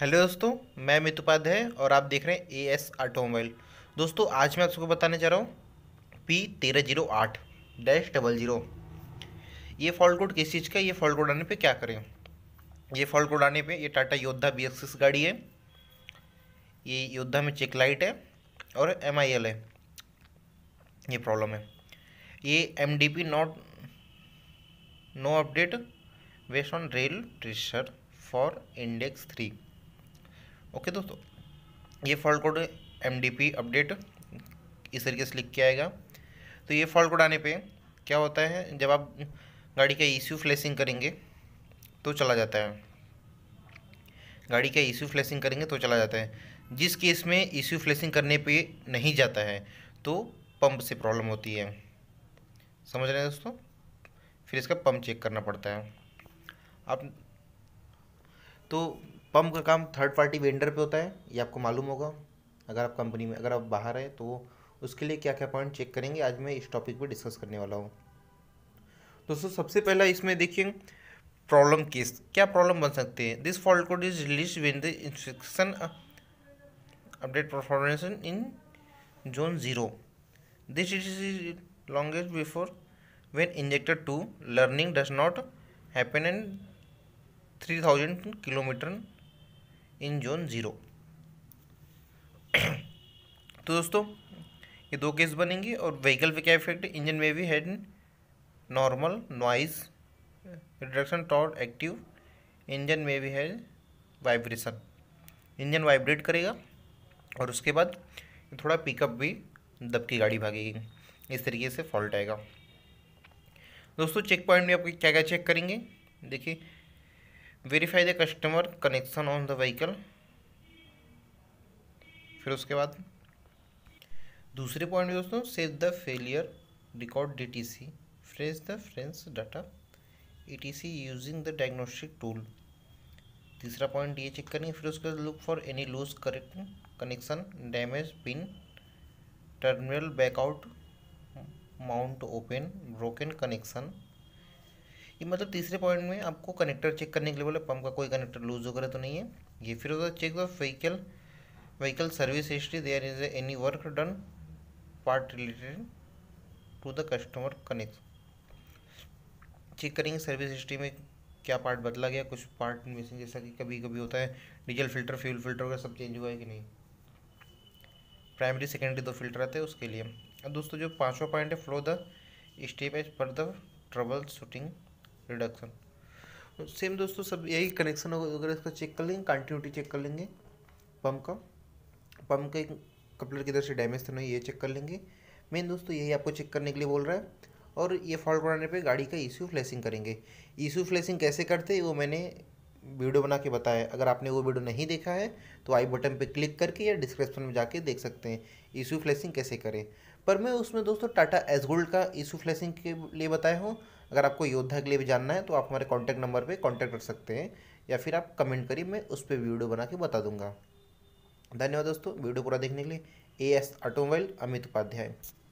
hello दोस्तों मैं मितुपाध्याय उपाध्याय और आप देख रहे हैं ए एस ऑटोमोबाइल दोस्तों आज मैं आप सबको बताने चाह रहा हूँ पी तेरह जीरो आठ डैश डबल जीरो ये फॉल्ट कोड किस चीज़ का ये फॉल्ट कोड आने पे क्या करें ये फॉल्ट कोड आने पे ये टाटा योद्धा बी गाड़ी है ये योद्धा में चेक लाइट है और एम है ये प्रॉब्लम है ये M D P not no update west on rail register for index three okay दोस्तों ये फॉल्ट कोड एम अपडेट इस तरीके से लिख के आएगा तो ये फॉल्ट कोड आने पे क्या होता है जब आप गाड़ी का ईसीयू e फ्लैशिंग करेंगे तो चला जाता है गाड़ी का ईसीयू e फ्लैशिंग करेंगे तो चला जाता है जिस केस में ईसीयू e फ्लैशिंग करने पे नहीं जाता है तो पंप से प्रॉब्लम होती है समझ रहे हैं दोस्तों फिर इसका पंप चेक करना पड़ता है आप तो पंप का काम थर्ड पार्टी वेंडर पे होता है ये आपको मालूम होगा अगर आप कंपनी में अगर आप बाहर हैं तो उसके लिए क्या क्या पॉइंट चेक करेंगे आज मैं इस टॉपिक पर डिस्कस करने वाला हूँ दोस्तों सबसे पहला इसमें देखिए प्रॉब्लम केस क्या प्रॉब्लम बन सकते हैं this fault code is release win the instruction update performation in zone zero this is longest before when injected to learning does not happen and three thousand kilometre in zone zero तो दोस्तों ये दो case बनेंगे और vehicle पे क्या effect engine में भी head normal noise reduction toward active engine में भी है वाइब्रेशन इंजन वाइब्रेट करेगा और उसके बाद थोड़ा पिकअप भी दब की गाड़ी भागेगी इस तरीके से फॉल्ट आएगा दोस्तों चेक पॉइंट में आप क्या क्या चेक करेंगे देखिए verify the customer connection on the vehicle फिर उसके बाद दूसरे पॉइंट में दोस्तों save the failure record D T C freeze the frames data A T C using the diagnostic tool तीसरा पॉइंट ये चेक करेंगे फिर उसके बाद look for any loose correct connection damage pin terminal back out mount open broken connection ये मतलब तीसरे point में आपको कनेक्टर चेक करने के लिए बोला पंप का कोई कनेक्टर लूज वगैरह तो नहीं है ये फिर होता है check the vehicle vehicle service history there is any work done part related to the customer connect check करेंगे सर्विस हिस्ट्री में क्या पार्ट बदला गया कुछ पार्ट मिसिंग जैसा कि कभी कभी होता है डीजल फिल्टर फ्यूल फिल्टर वगैरह सब चेंज हुआ है कि नहीं प्राइमरी सेकेंडरी दो फिल्टर आते हैं उसके लिए अब दोस्तों जो पाँचवा पॉइंट है follow the step as per the troubleshooting reduction same दोस्तों सब यही कनेक्शन अगर इसका चेक कर लेंगे कंटिन्यूटी चेक कर लेंगे पम्प का पम्प के कपलर की से डैमेज तो नहीं ये चेक कर लेंगे मेन दोस्तों यही आपको चेक करने के लिए बोल रहा है और ये फॉल्ट बनाने पे गाड़ी का ईश्यू फ्लैशिंग करेंगे ईश्यू फ्लैशिंग कैसे करते हैं वो मैंने वीडियो बना के बताया अगर आपने वो वीडियो नहीं देखा है तो आई बटन पे क्लिक करके या डिस्क्रिप्शन में जाके देख सकते हैं ईश्यू फ्लैशिंग कैसे करें पर मैं उसमें दोस्तों टाटा एस गोल्ड का इशू फ्लैशिंग के लिए बताया हूँ अगर आपको योद्धा के लिए भी जानना है तो आप हमारे कॉन्टैक्ट नंबर पर कॉन्टैक्ट कर सकते हैं या फिर आप कमेंट करिए मैं उस पर वीडियो बना के बता दूंगा धन्यवाद दोस्तों वीडियो पूरा देखने के लिए A S automobile Amit Upadhyay